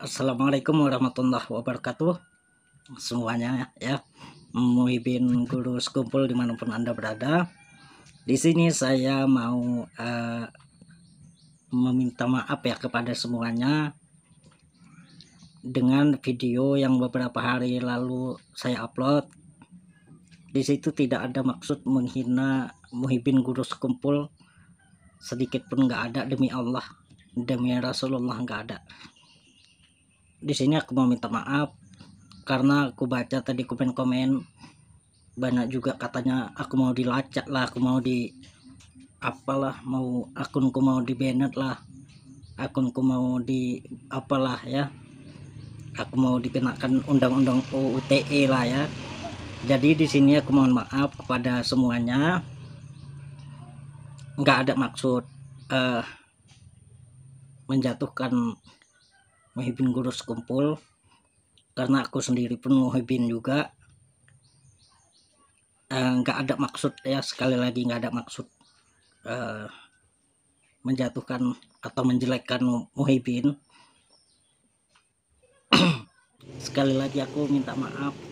Assalamualaikum warahmatullahi wabarakatuh semuanya ya Muhibin Guru Sekumpul dimanapun anda berada di sini saya mau uh, meminta maaf ya kepada semuanya dengan video yang beberapa hari lalu saya upload di situ tidak ada maksud menghina Muhibin Guru Sekumpul sedikit pun nggak ada demi Allah demi Rasulullah nggak ada di sini aku mau minta maaf karena aku baca tadi komen-komen banyak juga katanya aku mau dilacak lah aku mau di apalah mau akunku mau di banned lah akunku mau di apalah ya aku mau dikenakan undang-undang UUTE lah ya jadi di sini aku mohon maaf kepada semuanya nggak ada maksud uh, menjatuhkan muhibin guru sekumpul karena aku sendiri pun muhibin juga eh, nggak uh, ada maksud ya sekali lagi nggak ada maksud uh, menjatuhkan atau menjelekkan muhibin sekali lagi aku minta maaf